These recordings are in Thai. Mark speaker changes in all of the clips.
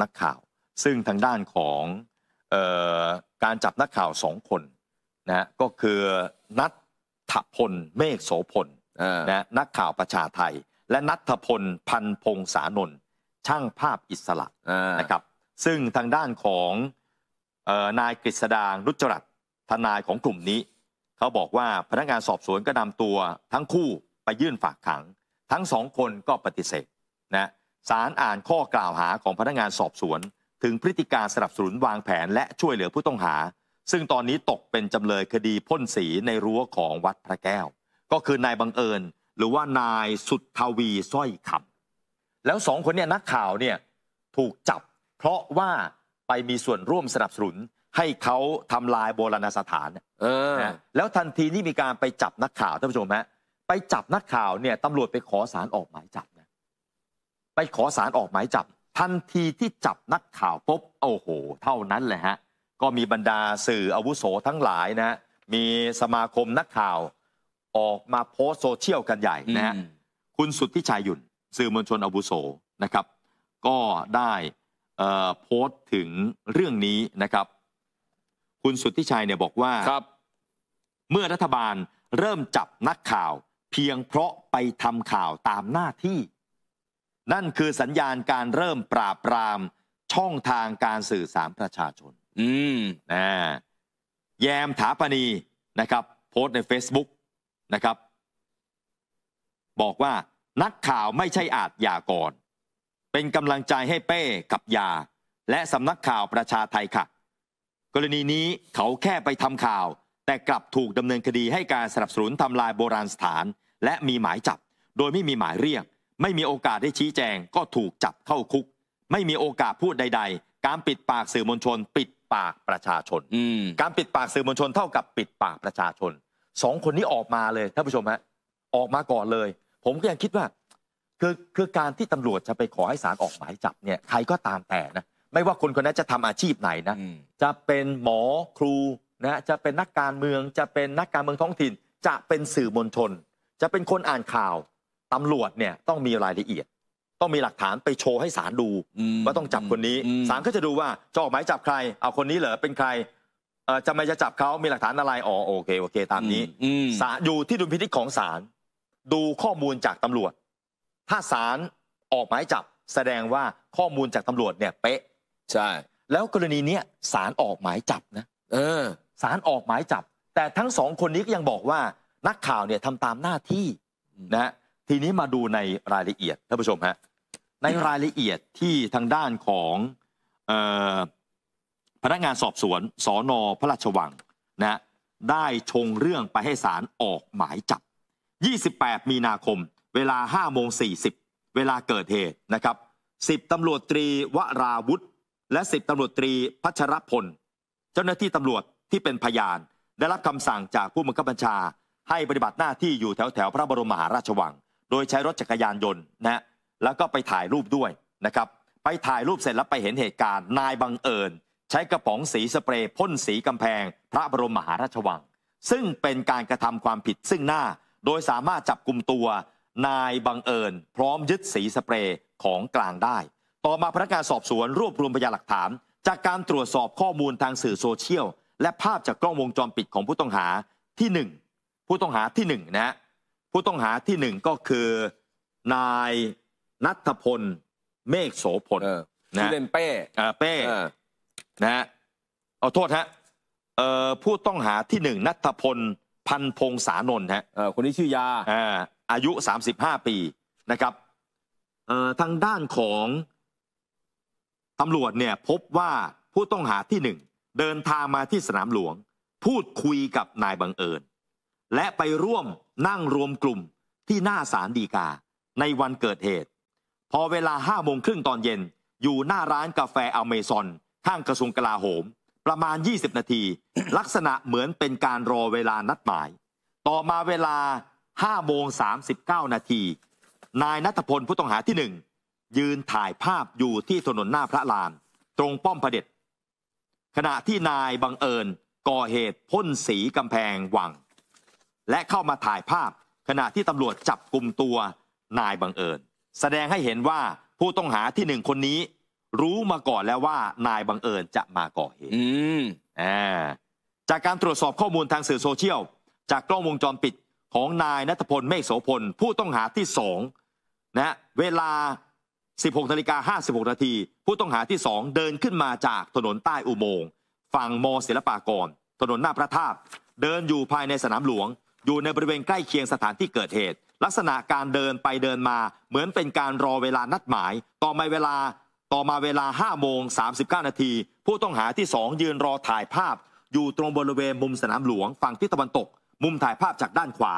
Speaker 1: นักข่าวซึ่งทางด้านของออการจับนักข่าวสองคนนะก็คือนัทถพลเมฆโสพลนะนักข่าวประชาไทย และนัทพลพันพงษานนท์ช่างภาพอิสระนะครับซึ่งทางด้านของนายกฤษดางรุจรัตทนายของกลุ่มนี้ เขาบอกว่าพนักงานสอบสวนก็นำตัวทั้งคู่ไปยื่นฝากขัง ทั้งสองคนก็ปฏิเสธนะศาลอ่านข้อกล่าวหาของพนักงานสอบสวน ถึงพฤติการสนับสนุนวางแผนและช่วยเหลือผู้ต้องหา ซึ่งตอนนี้ตกเป็นจำเลยคดีพ่นสีในรั้วของวัดพระแก้ว ก็คือนายบังเอิญ หรือว่านายสุทธวีสร้อยคำแล้วสองคนเนี่ยนักข่าวเนี่ยถูกจับ เพราะว่าไปมีส่วนร่วมสนับสนุน ให้เขาทำลายโบราณสถานเออแล้วทันทีนี่มีการไปจับนักข่าวท่านผู้ชมฮะไปจับนักข่าวเนี่ยตำรวจไปขอสารออกหมายจับไปขอสารออกหมายจับทันทีที่จับนักข่าวปุ๊บโอ้โห เท่านั้นแหละฮะก็มีบรรดาสื่ออาวุโสทั้งหลายนะมีสมาคมนักข่าวออกมาโพสโซเชียลกันใหญ่นะฮะคุณสุดทีิชัยหยุ่น สื่อมวลชนอาวุโสนะครับ ก็ได้โพสต์ถึงเรื่องนี้นะครับ คุณสุทธิชัยเนี่ยบอกว่าครับ เมื่อรัฐบาลเริ่มจับนักข่าว เพียงเพราะไปทำข่าวตามหน้าที่นั่นคือสัญญาณการเริ่มปราบปราม ช่องทางการสื่อสารประชาชน อืม นะ แยมถาปณีนะครับ โพสต์ใน Facebook นะครับบอกว่านักข่าวไม่ใช่อาจยากรเป็นกำลังใจให้เป้กับยา และสำนักข่าวประชาไทยค่ะ กรณีนี้เขาแค่ไปทำข่าวแต่กลับถูกดำเนินคดีให้การสนับสนุนทำลายโบราณสถาน และมีหมายจับ โดยไม่มีหมายเรียกไม่มีโอกาสได้ชี้แจงก็ถูกจับเข้าคุก ไม่มีโอกาสพูดใด ๆ การปิดปากสื่อมวลชน ปิดปากประชาชนการปิดปากสื่อมวลชนเท่ากับปิดปากประชาชนสองคนนี้ออกมาเลยท่านผู้ชมฮะออกมาก่อนเลย ผมก็ยังคิดว่า คือคือการที่ตำรวจจะไปขอให้ศาลออกหมายจับเนี่ยใครก็ตามแต่นะ ไม่ว่าคนคนนั้นจะทำอาชีพไหนนะจะเป็นหมอครูนะจะเป็นนักการเมืองจะเป็นนักการเมืองท้องถิ่น จะเป็นสื่อมวลชน จะเป็นคนอ่านข่าวตำรวจเนี่ยต้องมีรายละเอียด ต้องมีหลักฐานไปโชว์ให้ศาลดูว่าต้องจับคนนี้ศาลก็จะดูว่าจะออกหมายจับใคร เอาคนนี้เหรอเป็นใครจะไม่จะจับเขามีหลักฐานอะไรอ๋อโอเคโอเค ตามนี้ศาลอยู่ที่ดุลพินิจของศาลดูข้อมูลจากตำรวจ ถ้าศาลออกหมายจับแสดงว่าข้อมูลจากตำรวจเนี่ย เป๊ะใช่แล้วกรณีเนี้ยศาลออกหมายจับนะเออศาลออกหมายจับ แต่ทั้งสองคนนี้ก็ยังบอกว่านักข่าวเนี่ยทำตามหน้าที่นะทีนี้มาดูในรายละเอียดท่านผู้ชมฮะในรายละเอียดที่ทางด้านของพนักงานสอบสวนสอนอพระราชวังนะได้ชงเรื่องไปให้ศาลออกหมายจับ 28 มีนาคม เวลา5โมง40 เวลาเกิดเหตุนะครับ 10 ตำรวจตรีวราวุธและ 10 ตำรวจตรีพัชรพล เจ้าหน้าที่ตำรวจที่เป็นพยานได้รับคำสั่งจากผู้บังคับบัญชา ให้ปฏิบัติหน้าที่อยู่แถวแถวพระบรมมหาราชวังโดยใช้รถจักรยานยนต์นะแล้วก็ไปถ่ายรูปด้วยนะครับ ไปถ่ายรูปเสร็จแล้วไปเห็นเหตุการณ์ นายบังเอิญ ใช้กระป๋องสีสเปรย์พ่นสีกำแพง พระบรมมหาราชวัง ซึ่งเป็นการกระทำความผิดซึ่งหน้า โดยสามารถจับกลุ่มตัว นายบังเอิญ พร้อมยึดสีสเปรย์ของกลางได้ ต่อมาพนักงานสอบสวนรวบรวมพยานหลักฐานจากการตรวจสอบข้อมูลทางสื่อโซเชียลและภาพจากกล้องวงจรปิดของผู้ต้องหาที่ 1 ผู้ต้องหาที่ 1 นะฮะผู้ต้องหาที่หนึ่งก็คือนายนัทพลเมฆโสพลนะเล่นเป้ อ่า เป้นะฮะเอาโทษฮะผู้ต้องหาที่หนึ่งนัทพลพันพงษานนท์ฮะคนนี้ชื่อยาอายุสามสิบห้าปี นะครับ ทางด้านของตำรวจเนี่ยพบว่าผู้ต้องหาที่หนึ่งเดินทางมาที่สนามหลวง พูดคุยกับนายบังเอิญและไปร่วมนั่งรวมกลุ่มที่หน้าศาลดีกา ในวันเกิดเหตุ พอเวลาห้าโมงครึ่งตอนเย็น อยู่หน้าร้านกาแฟอเมซอน ข้างกระทรวงกลาโหม ประมาณ 20 นาที ลักษณะเหมือนเป็นการรอเวลานัดหมาย ต่อมาเวลา5โมง39 นาที นายนัทพลผู้ต้องหาที่หนึ่ง ยืนถ่ายภาพอยู่ที่ถนนหน้าพระลาน ตรงป้อมพระเด็จขณะที่นายบังเอิญก่อเหตุพ่นสีกำแพงวังและเข้ามาถ่ายภาพขณะที่ตำรวจจับกลุ่มตัวนายบังเอิญ แสดงให้เห็นว่าผู้ต้องหาที่หนึ่งคนนี้ รู้มาก่อนแล้วว่า นายบังเอิญจะมาก่อเหตุอืมอ่จากการตรวจสอบข้อมูลทางสื่อโซเชียลจากกล้องวงจรปิดของนายนัทพลเมฆโสพล ผู้ต้องหาที่สองนะ เวลา 16นาฬิกา56นาที ผู้ต้องหาที่สองเดินขึ้นมาจากถนนใต้อุโมงค์ฝั่งมศิลปากร ถนนหน้าพระธาตุเดินอยู่ภายในสนามหลวงอยู่ในบริเวณใกล้เคียงสถานที่เกิดเหตุ ลักษณะการเดินไปเดินมาเหมือนเป็นการรอเวลานัดหมาย ต่อมาเวลาต่อมาเวลา5โมง39นาที ผู้ต้องหาที่2ยืนรอถ่ายภาพ อยู่ตรงบริเวณมุมสนามหลวงฝั่งทิศตะวันตกมุมถ่ายภาพจากด้านขวา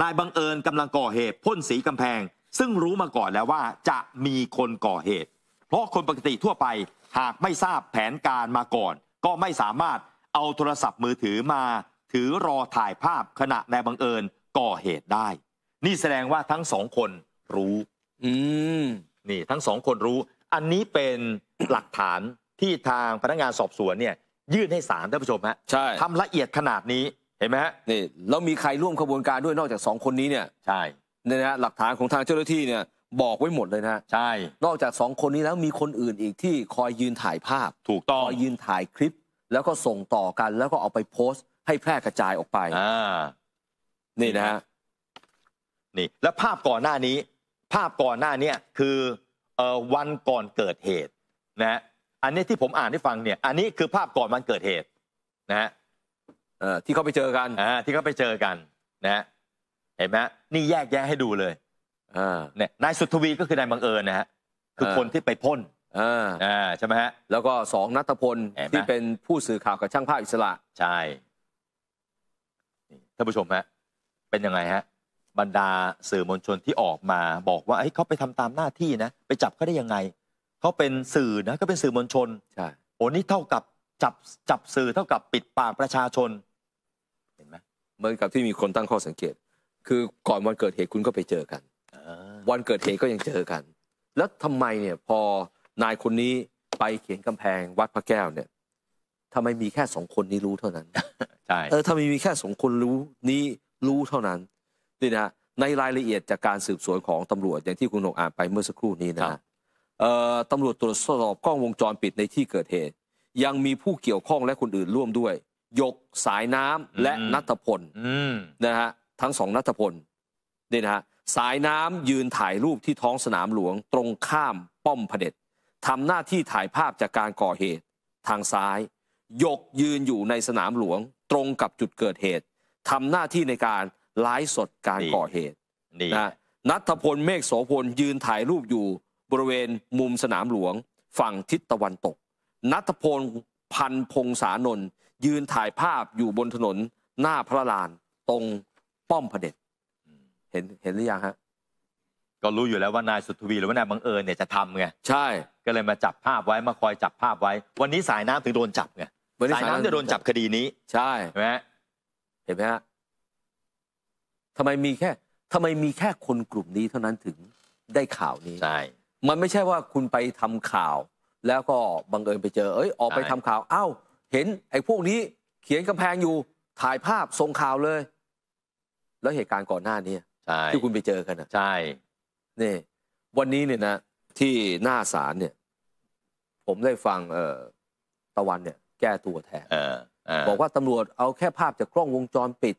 Speaker 1: นายบังเอิญกำลังก่อเหตุพ่นสีกำแพง ซึ่งรู้มาก่อนแล้วว่าจะมีคนก่อเหตุ เพราะคนปกติทั่วไป หากไม่ทราบแผนการมาก่อน ก็ไม่สามารถเอาโทรศัพท์มือถือมาถือรอถ่ายภาพขณะนายบังเอิญก่อเหตุได้ นี่แสดงว่าทั้งสองคนรู้อืมนี่ทั้งสองคนรู้ อันนี้เป็นหลักฐานที่ทางพนักงานสอบสวนเนี่ยยื่นให้ศาลท่านผู้ชมฮะใช่ทำละเอียดขนาดนี้ เห็นไหมฮะ นี่แล้วมีใครร่วมขบวนการด้วยนอกจากสองคนนี้เนี่ย ใช่เนี่ยนะฮะ หลัก
Speaker 2: ฐานของทางเจ้าหน้าที่เนี่ยบอกไว้หมดเลยนะใช่ นอกจากสองคนนี้แล้วมีคนอื่นอีกที่คอยยืนถ่ายภาพ ถูกต้องคอยยืนถ่ายคลิป แล้วก็ส่งต่อกันแล้วก็เอาไปโพสต์ให้แพ
Speaker 1: ร่กระจายออกไปนี่นะฮะนี่ และภาพก่อนหน้านี้ ภาพก่อนหน้านี้คือออวันก่อนเกิดเหตุ นะฮะอันนี้ที่ผมอ่านให้ฟังเนี่ย อันนี้คือภาพก่อนวันเกิดเหตุ นะฮะที่เขาไปเจอกันที่เขาไปเจอกัน นะฮะเห็นไหมฮะนี่แยกแยะให้ดูเลยเนี่ยนายสุทวีก็คือนายบังเอิญนะฮะคือคนที่ไปพ่นอ่าใช่ไหมฮะแล้วก็สองนัทพลที่เป็นผู้สื่อข่าวกับช่างภาพอิสระใช่ท่านผู้ชมฮะเป็นยังไงฮะบรรดาสื่อมวลชนที่ออกมาบอกว่าเขาไปทำตามหน้าที่นะไปจับเขาได้ยังไงเขาเป็นสื่อนะก็เป็นสื่อมวลชนใช่โอ้นี่เท่ากับจับจับสื่อเท่ากับปิดปากประชาชนเห็นไหมเหมือนกับที่มีคนตั้งข้อสังเกต คือก่อนวันเกิดเหตุคุณก็ไปเจอกัน
Speaker 2: วันเกิดเหตุก็ยังเจอกัน แล้วทำไมเนี่ยพอนายคนนี้ไปเขียนกำแพงวัดพระแก้วเนี่ยทำไมมีแค่สองคนนี้รู้เท่านั้นใช่เออทำไมมีแค่สองคนรู้นี้รู้เท่านั้นนี่นะในรายละเอียดจากการสืบสวนของตำรวจอย่างที่คุณหนกอ่านไปเมื่อสักครู่นี้นะเออ่ตำรวจตรวจสอบกล้องวงจรปิดในที่เกิดเหตุยังมีผู้เกี่ยวข้องและคนอื่นร่วมด้วยยกสายน้ำและนัทพลนะฮะทั้งสองนัทพลนี่นะฮะสายน้ำยืนถ่ายรูปที่ท้องสนามหลวง ตรงข้ามป้อมเผด็จทำหน้าที่ถ่ายภาพจากการก่อเหตุทางซ้ายยกยืนอยู่ในสนามหลวง ตรงกับจุดเกิดเหตุทำหน้าที่ในการไลฟ์สดการก่อเหตุนะนัทพลเมฆโสพลยืนถ่ายรูปอยู่บริเวณมุมสนามหลวง ฝั่งทิศตะวันตกนัทพลพันพงษานนท์ยืนถ่ายภาพอยู่บนถนน
Speaker 1: หน้าพระลานตรงป้อมพระเด็จเห็นเห็นหรือยังฮะก็รู้อยู่แล้วว่านายสุทวีหรือว่านายบังเอิญเนี่ยจะทำไงใช่ก็เลยมาจับภาพไว้มาคอยจับภาพไว้ วันนี้สายน้ำถึงโดนจับไงวันนี้สายน้ำจะโดนจับคดีนี้ ใช่เห็นไหมเห็นไหมฮะทำไมมีแค่
Speaker 2: ทำไมมีแค่คนกลุ่มนี้เท่านั้นถึงได้ข่าวนี้ใช่ มันไม่ใช่ว่าคุณไปทำข่าว แล้วก็บังเอิญไปเจอ เอ้ยออกไปทำข่าวเอ้า เห็น ไอ้พวกนี้เขียนกำแพงอยู่ถ่ายภาพส่งข่าวเลย แล้วเหตุการณ์ก่อนหน้านี้ที่คุณไปเจอกันอ่ะใช่นี่ วันนี้เนี่ยนะที่หน้าศาลเนี่ย ผมได้ฟังเอ่อตะวัน เนี่ยแก้ตัวแทนบอกว่าตำรวจเอาแค่ภาพจากกล้องวงจรปิด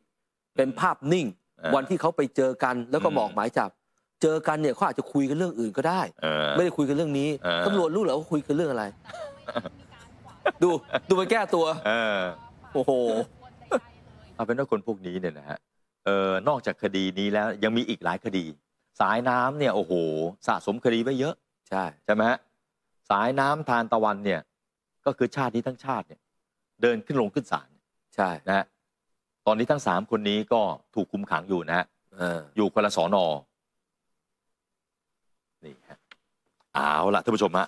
Speaker 2: เป็นภาพนิ่ง วันที่เขาไปเจอกันแล้วก็บอกหมายจับเจอกันเนี่ยเขาอาจจะคุยกันเรื่องอื่นก็ได้ไม่ได้คุยกันเรื่องนี้ตำรวจรู้เหรอว่าคุยกันเรื่องอะไร
Speaker 1: ดูดูไปแก้ตัวโอ้โหเอาเป็นว่าคนพวกนี้เนี่ยนะฮะเออนอกจากคดีนี้แล้วยังมีอีกหลายคดี สายน้ำเนี่ยโอ้โห สะสมคดีไว้เยอะ ใช่ใช่ไหมฮะสายน้ำทานตะวันเนี่ยก็คือชาตินี้ทั้งชาติเนี่ย เดินขึ้นลงขึ้นศาลใช่นะตอนนี้ทั้งสามคนนี้ก็ถูกคุมขังอยู่นะฮะอยู่คนละสอนอ นี่ฮะเอาล่ะท่านผู้ชมฮะ